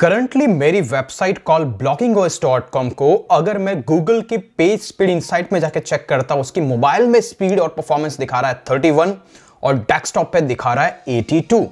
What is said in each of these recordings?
currently मेरी website call blocking को अगर मैं गूगल की पेज स्पीड इनसाइट में जाके चेक करता हूं उसकी मोबाइल में स्पीड और परफॉर्मेंस दिखा रहा है 31 और डेस्कटॉप पे दिखा रहा है 82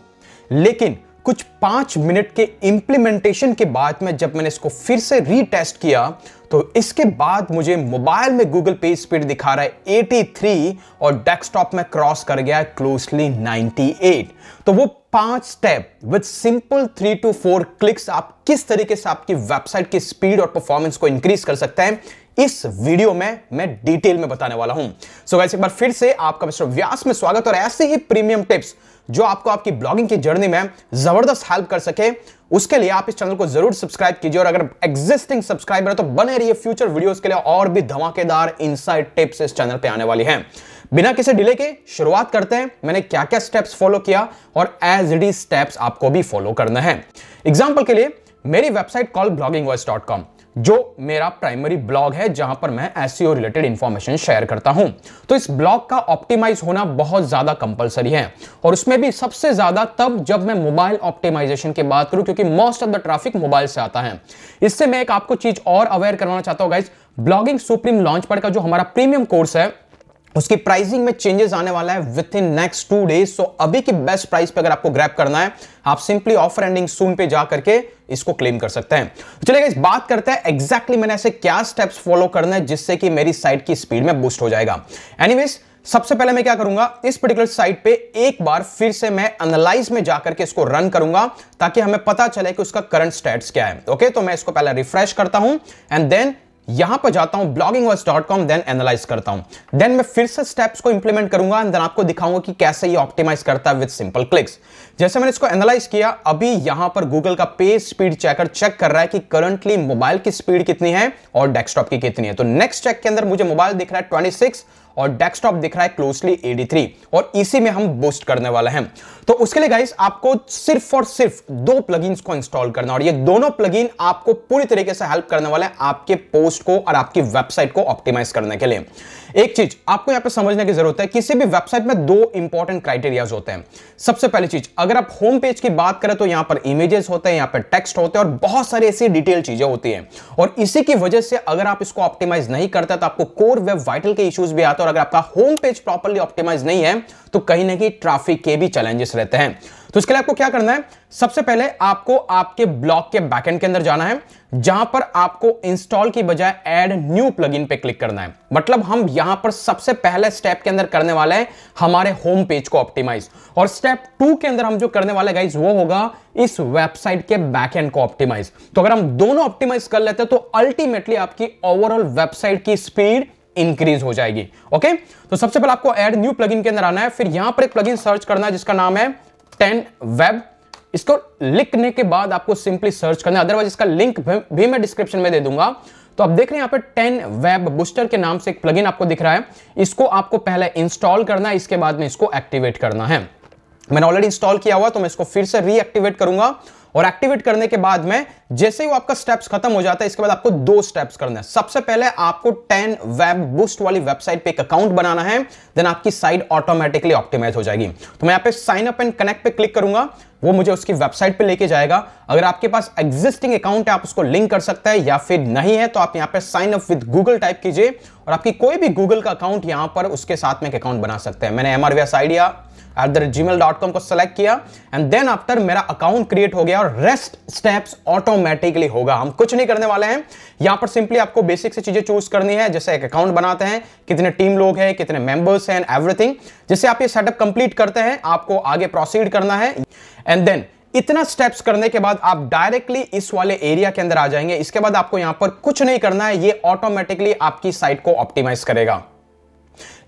लेकिन कुछ पांच मिनट के इंप्लीमेंटेशन के बाद में जब मैंने इसको फिर से रीटेस्ट किया तो इसके बाद मुझे मोबाइल में गूगल पे स्पीड दिखा रहा है 83 और डेस्कटॉप में क्रॉस कर गया है क्लोजली 98 तो वो पांच step with simple three two four clicks आप किस तरीके से आपकी वेबसाइट की स्पीड और परफॉर्मेंस को इंक्रीज कर सकते हैं इस वीडियो में मैं डिटेल में बताने वाला हूं सो so एक बार फिर से आपका मिस्टर व्यास में स्वागत और ऐसे ही प्रीमियम टिप्स जो आपको आपकी ब्लॉगिंग की जर्नी में जबरदस्त हेल्प कर सके उसके लिए आप इस चैनल को जरूर सब्सक्राइब कीजिए और अगर एग्जिस्टिंग सब्सक्राइबर है तो बने रहिए फ्यूचर वीडियोस के लिए और भी धमाकेदार इनसाइड टिप्स इस चैनल पे आने वाली हैं बिना किसी डिले के शुरुआत करते हैं मैंने क्या क्या स्टेप्स फॉलो किया और एज इट इज स्टेप्स आपको भी फॉलो करना है एग्जाम्पल के लिए मेरी website call blogging dot com जो मेरा प्राइमरी ब्लॉग है जहां पर मैं एस रिलेटेड इंफॉर्मेशन शेयर करता हूं तो इस ब्लॉग का ऑप्टिमाइज होना बहुत ज्यादा कंपलसरी है और उसमें भी सबसे ज्यादा तब जब मैं मोबाइल ऑप्टिमाइजेशन की बात करूं क्योंकि most of the traffic mobile से आता है इससे मैं एक आपको चीज और अवेयर करवाना चाहता हूं गाइज ब्लॉगिंग सुप्रीम लॉन्च पर का जो हमारा प्रीमियम कोर्स है उसकी प्राइसिंग में चेंजेस आने वाला है within next two days so अभी की बेस्ट प्राइस पे अगर आपको ग्रैप करना है आप सिंपली ऑफर एंडिंग सून पे जा करके इसको क्लेम कर सकते हैं तो चलिए इस बात करते हैं एग्जैक्टली exactly मैंने ऐसे क्या स्टेप्स फॉलो करना है जिससे कि मेरी साइट की स्पीड में बूस्ट हो जाएगा एनीवेज सबसे पहले मैं क्या करूंगा इस पर्टिकुलर साइट पे एक बार फिर से मैं एनालाइज में जाकर के इसको रन करूंगा ताकि हमें पता चले कि उसका करंट स्टेट्स क्या है ओके तो मैं इसको पहले रिफ्रेश करता हूं एंड देन यहां पर जाता हूं blogging dot com then analyse करता हूं देन मैं फिर से स्टेप्स को इंप्लीमेंट करूंगा एंड देन आपको दिखाऊंगा कि कैसे ये ऑप्टिमाइज करता है विद सिंपल क्लिक्स जैसे मैंने इसको एनालाइज किया अभी यहां पर गूगल का पेज स्पीड चेकर चेक कर रहा है कि करंटली मोबाइल की स्पीड कितनी है और डेस्कटॉप की कितनी है तो नेक्स्ट चेक के अंदर मुझे मोबाइल दिख रहा है ट्वेंटी और डेस्कटॉप दिख रहा है क्लोजली थ्री और इसी में हम बूस्ट करने वाले हैं तो उसके लिए गाइस आपको सिर्फ और सिर्फ दो प्लगइन्स को इंस्टॉल करना और ये दोनों प्लगइन आपको पूरी तरीके से हेल्प करने वाले हैं आपके पोस्ट को और आपकी वेबसाइट को ऑप्टिमाइज करने के लिए एक चीज आपको यहां पे समझने की जरूरत है किसी भी वेबसाइट में दो इंपॉर्टेंट क्राइटेरियाज होते हैं सबसे पहली चीज अगर आप होम पेज की बात करें तो यहां पर इमेजेस होते हैं यहां पर टेक्स्ट होते हैं और बहुत सारी ऐसी डिटेल चीजें होती हैं और इसी की वजह से अगर आप इसको ऑप्टिमाइज नहीं करते तो आपको कोर वेब वाइटल के इश्यूज भी आते हैं और अगर आपका होम पेज प्रॉपरली ऑप्टिमाइज नहीं है तो कहीं ना कहीं ट्राफिक के भी चैलेंजेस रहते हैं तो इसके लिए आपको क्या करना है सबसे पहले आपको आपके ब्लॉक के बैकएंड के अंदर जाना है जहां पर आपको इंस्टॉल की बजाय ऐड न्यू प्लगइन पे क्लिक करना है मतलब हम यहां पर सबसे पहले स्टेप के अंदर करने वाले हैं हमारे होम पेज को ऑप्टिमाइज और स्टेप टू के अंदर हम जो करने वाले गाइज वो होगा इस वेबसाइट के बैकएंड को ऑप्टिमाइज तो अगर हम दोनों ऑप्टिमाइज कर लेते हैं तो अल्टीमेटली आपकी ओवरऑल वेबसाइट की स्पीड इंक्रीज हो जाएगी ओके तो सबसे पहले आपको ऐड न्यू प्लगइन के अंदर आना है फिर यहां पर एक प्लगइन सर्च करना है जिसका नाम है टेन वेब इसको लिखने के बाद आपको सिंपली सर्च करना अदरवाइज इसका लिंक भी मैं डिस्क्रिप्शन में दे दूंगा तो आप देख रहे हैं यहां पर 10 वेब बूस्टर के नाम से एक प्लगइन आपको दिख रहा है इसको आपको पहले इंस्टॉल करना है इसके बाद में इसको एक्टिवेट करना है मैंने ऑलरेडी इंस्टॉल किया हुआ तो मैं इसको फिर से रीएक्टिवेट करूंगा और एक्टिवेट करने के बाद में जैसे ही वो आपका स्टेप्स खत्म हो जाता है इसके बाद आपको दो स्टेप्स करना है सबसे पहले आपको 10 वेब बूस्ट वाली वेबसाइट पे एक अकाउंट बनाना है देन आपकी साइट ऑटोमेटिकली ऑप्टिमाइज हो जाएगी तो मैं यहाँ पे साइन अप एंड कनेक्ट पे क्लिक करूंगा वो मुझे उसकी वेबसाइट पे लेके जाएगा अगर आपके पास एग्जिस्टिंग अकाउंट है आप उसको लिंक कर सकते हैं या फिर नहीं है तो आप यहाँ पे sign up with Google type कीजिए और आपकी कोई भी गूगल का अकाउंट यहाँ पर उसके साथ में एक अकाउंट बना सकते हैं मैंने M R idea at the rate Gmail dot com को सेलेक्ट किया एंड देन आफ्टर मेरा अकाउंट क्रिएट हो गया और रेस्ट स्टेप्स ऑटोमेटिकली होगा हम कुछ नहीं करने वाले हैं यहाँ पर सिंपली आपको बेसिक से चीजें चूज करनी है जैसे एक अकाउंट बनाते हैं कितने टीम लोग हैं कितने मेंबर्स हैं एंड एवरीथिंग जैसे आप ये सेटअप कंप्लीट करते हैं आपको आगे प्रोसीड करना है एंड देन इतना स्टेप्स करने के बाद आप डायरेक्टली इस वाले एरिया के अंदर आ जाएंगे इसके बाद आपको यहां पर कुछ नहीं करना है ये ऑटोमेटिकली आपकी साइट को ऑप्टिमाइज करेगा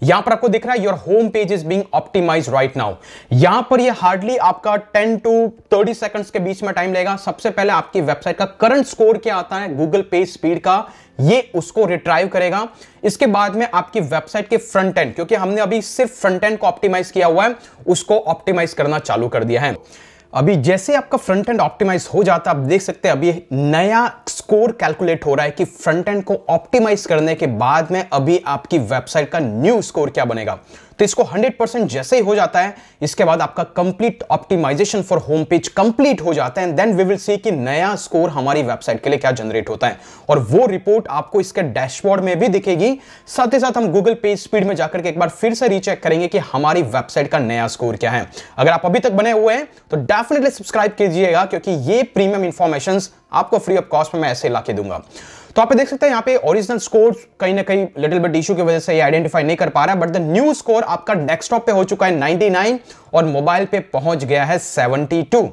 यहां पर आपको दिख रहा है your home page is being optimise right now यहां पर ये हार्डली आपका 10 टू 30 सेकंड्स के बीच में टाइम लेगा सबसे पहले आपकी वेबसाइट का करंट स्कोर क्या आता है गूगल पेज स्पीड का ये उसको रिट्राइव करेगा इसके बाद में आपकी वेबसाइट के फ्रंट एंड क्योंकि हमने अभी सिर्फ फ्रंट एंड को ऑप्टिमाइज किया हुआ है उसको ऑप्टिमाइज करना चालू कर दिया है अभी जैसे आपका फ्रंट एंड ऑप्टिमाइज हो जाता है आप देख सकते हैं अभी नया स्कोर कैलकुलेट हो रहा है कि फ्रंट एंड को ऑप्टिमाइज करने के बाद में अभी आपकी वेबसाइट का न्यू स्कोर क्या बनेगा तो इसको 100% जैसे ही हो जाता है इसके बाद आपका complete optimisation for home page complete हो जाता है देन वी विल सी कि नया स्कोर हमारी वेबसाइट के लिए क्या जनरेट होता है और वो रिपोर्ट आपको इसके डैशबोर्ड में भी दिखेगी साथ ही साथ हम गूगल पेज स्पीड में जाकर के एक बार फिर से रीचेक करेंगे कि हमारी वेबसाइट का नया स्कोर क्या है अगर आप अभी तक बने हुए हैं तो डेफिनेटली सब्सक्राइब कीजिएगा क्योंकि ये प्रीमियम इंफॉर्मेशन आपको फ्री ऑफ कॉस्ट में ऐसे ला दूंगा तो आप देख सकते हैं यहाँ पे ओरिजिनल स्कोर कहीं ना कहीं लिटिल बट इशू की वजह से ये आइडेंटिफाई नहीं कर पा रहा है बट द न्यू स्कोर आपका डेस्कटॉप पे हो चुका है 99 और मोबाइल पे पहुंच गया है 72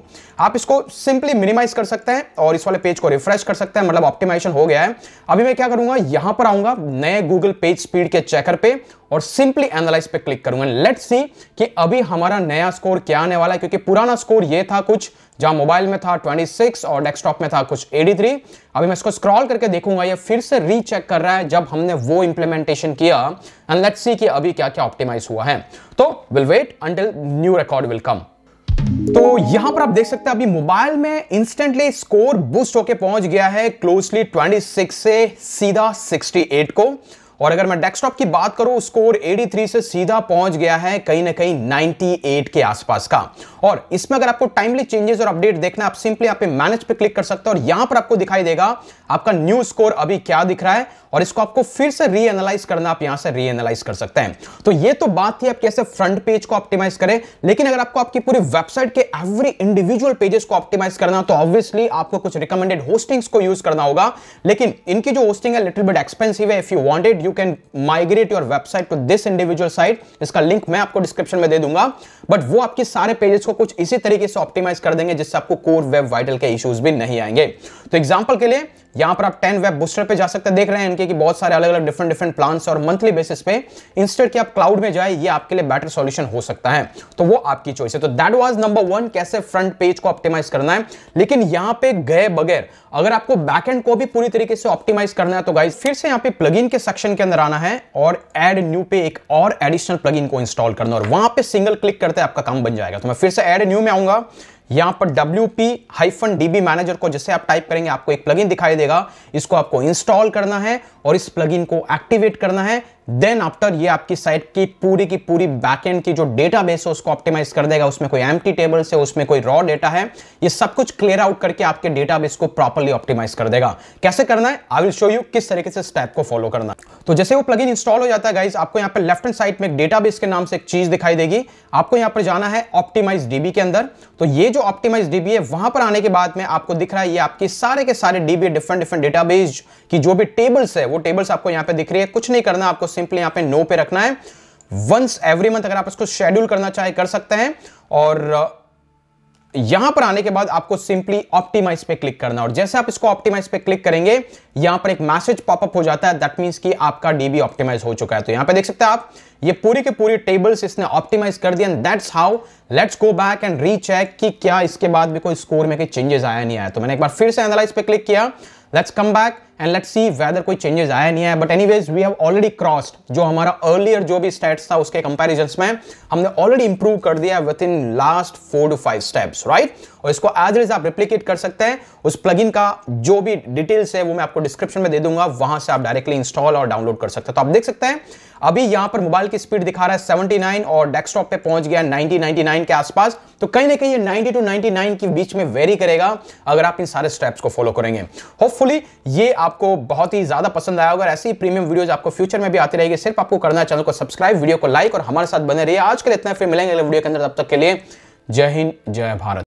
आप इसको सिंपली मिनिमाइज कर सकते हैं और इस वाले पेज को रिफ्रेश कर सकते हैं मतलब ऑप्टिमाइजेशन हो गया है अभी मैं क्या करूंगा यहां पर आऊंगा नए गूगल पेज स्पीड के चेकर पे और सिंपली एनालाइज पे क्लिक करूंगा लेट सी कि अभी हमारा नया स्कोर क्या आने वाला है क्योंकि पुराना स्कोर ये था कुछ जहां मोबाइल में था 26 और डेस्कटॉप में था कुछ 83 अभी मैं इसको स्क्रॉल करके देखूंगा ये फिर से रीचेक कर रहा है जब हमने वो इंप्लीमेंटेशन किया एंड लेट सी कि अभी क्या क्या ऑप्टिमाइज हुआ है तो will wait until new record will come तो यहां पर आप देख सकते हैं अभी मोबाइल में इंस्टेंटली स्कोर बूस्ट होके पहुंच गया है क्लोजली 26 से सीधा 68 को और अगर मैं डेस्कटॉप की बात करूं स्कोर 83 से सीधा पहुंच गया है कहीं ना कहीं 98 के आसपास का और इसमें अगर आपको टाइमली चेंजेस और अपडेट देखना आप सिंपली यहाँ पे मैनेज पे क्लिक कर सकते हैं और यहां पर आपको दिखाई देगा आपका न्यू स्कोर अभी क्या दिख रहा है और इसको आपको फिर से रीएनालाइज करना आप यहां से रीएनालाइज कर सकते हैं तो ये तो बात थी आप कैसे फ्रंट पेज को ऑप्टिमाइज करें लेकिन अगर आपको आपकी पूरी वेबसाइट के एवरी इंडिविजुअल पेजेस को ऑप्टिमाइज करना तो ऑब्वियसली आपको कुछ रिकमेंडेड होस्टिंग्स को यूज करना होगा लेकिन इनकी जो होस्टिंग है लिटिल बिट एक्सपेंसिव है if you wanted you can migrate your website to this individual site इसका लिंक मैं आपको डिस्क्रिप्शन में दे दूंगा बट वो आपके सारे पेजेस को कुछ इसी तरीके से ऑप्टिमाइज कर देंगे जिससे आपको कोर वेब वाइटल के इश्यूज भी नहीं आएंगे तो एग्जाम्पल के लिए यहां पर आप टेन वेब बूस्टर पे जा सकते हैं देख रहे हैं इनके कि बहुत सारे अलग अलग डिफरेंट डिफरेंट प्लान और मंथली बेसिस पे इंस्टेड कि आप क्लाउड में जाए ये आपके लिए बेटर सॉल्यूशन हो सकता है तो वो आपकी चॉइस है तो दैट वाज नंबर वन कैसे फ्रंट पेज को ऑप्टिमाइज करना है लेकिन यहां पे गए बगैर अगर आपको बैकएंड को भी पूरी तरीके से ऑप्टिमाइज करना है तो गाइज फिर से यहाँ पे प्लगइन के सेक्शन के अंदर आना है और एड न्यू पे एक और एडिशनल प्लग को इंस्टॉल करना है और वहां पे सिंगल क्लिक करते हैं आपका काम बन जाएगा तो मैं फिर से एड न्यू में आऊंगा यहां पर W P hyphen DB manager को जैसे आप टाइप करेंगे आपको एक प्लगइन दिखाई देगा इसको आपको इंस्टॉल करना है और इस प्लगइन को एक्टिवेट करना है देन आफ्टर ये आपकी साइट की पूरी की पूरी बैकएंड की जो डेटा बेस है उसको ऑप्टिमाइज कर देगा उसमें कोई एम टेबल्स है उसमें कोई रॉ डेटा है ये सब कुछ क्लियर आउट करके आपके डेटा बेस को प्रॉपरली ऑप्टिमाइज कर देगा कैसे करना है आई विल शो यू किस तरीके से स्टेप को फॉलो करना तो जैसे वो प्लगइन इंस्टॉल हो जाता है गाइज आपको यहाँ पर लेफ्ट हैंड साइड में एक डेटा के नाम से एक चीज दिखाई देगी आपको यहाँ पर जाना है ऑप्टिमाइज डीबी के अंदर तो ये जो ऑप्टिमाइज डीबी है वहां पर आने के बाद में आपको दिख रहा है ये आपके सारे के सारे डीबी डिफरेंट डिफरेंट डेटाबेस की जो भी टेबल्स है वो टेबल्स आपको यहाँ पे दिख रही है कुछ नहीं करना आपको सिंपली यहां पे नो पे रखना है वंस एवरी मंथ अगर आप इसको शेड्यूल करना चाहे कर सकते हैं और यहां पर आने के बाद आपको सिंपली ऑप्टिमाइज पे क्लिक करना और जैसे आप इसको ऑप्टिमाइज पे क्लिक करेंगे यहां पर एक मैसेज पॉपअप हो जाता है दैट मीन्स कि आपका डीबी ऑप्टिमाइज हो चुका है तो यहां पे देख सकते हैं आप ये पूरी के पूरी टेबल्स इसने ऑप्टिमाइज कर दिया and that's how let's go back and recheck कि क्या इसके बाद भी कोई स्कोर में कोई चेंजेस आया नहीं आया तो मैंने एक बार फिर से एनालाइज पे क्लिक किया let's come back and let's see whether कोई चेंजेस आया नहीं है but anyways we have already crossed जो हमारा अर्लियर जो भी स्टेट्स था उसके कंपेरिजन में हमने ऑलरेडी इंप्रूव कर दिया within last four to five steps right और इसको एज इज आप रिप्लीकेट कर सकते हैं उस प्लग का जो भी डिटेल्स है वो मैं आपको डिस्क्रिप्शन में दे दूंगा वहां से आप डायरेक्टली इंस्टॉल और डाउनलोड कर सकते हैं तो आप देख सकते हैं अभी यहां पर मोबाइल की स्पीड दिखा रहा है 79 और डेस्कटॉप पे पहुंच गया 90 99 के आसपास तो कहीं ना कहीं ये 90 टू 99 के बीच में वेरी करेगा अगर आप इन सारे स्टेप्स को फॉलो करेंगे होपफुली ये आपको बहुत ही ज्यादा पसंद आया होगा ऐसी प्रीमियम वीडियोस आपको फ्यूचर में भी आती रहेगी सिर्फ आपको करना चैनल को सब्सक्राइब वीडियो को लाइक और हमारे साथ बने रहिए आज के लिए इतना फिर मिलेंगे अगले वीडियो के अंदर तब तक के लिए जय हिंद जय भारत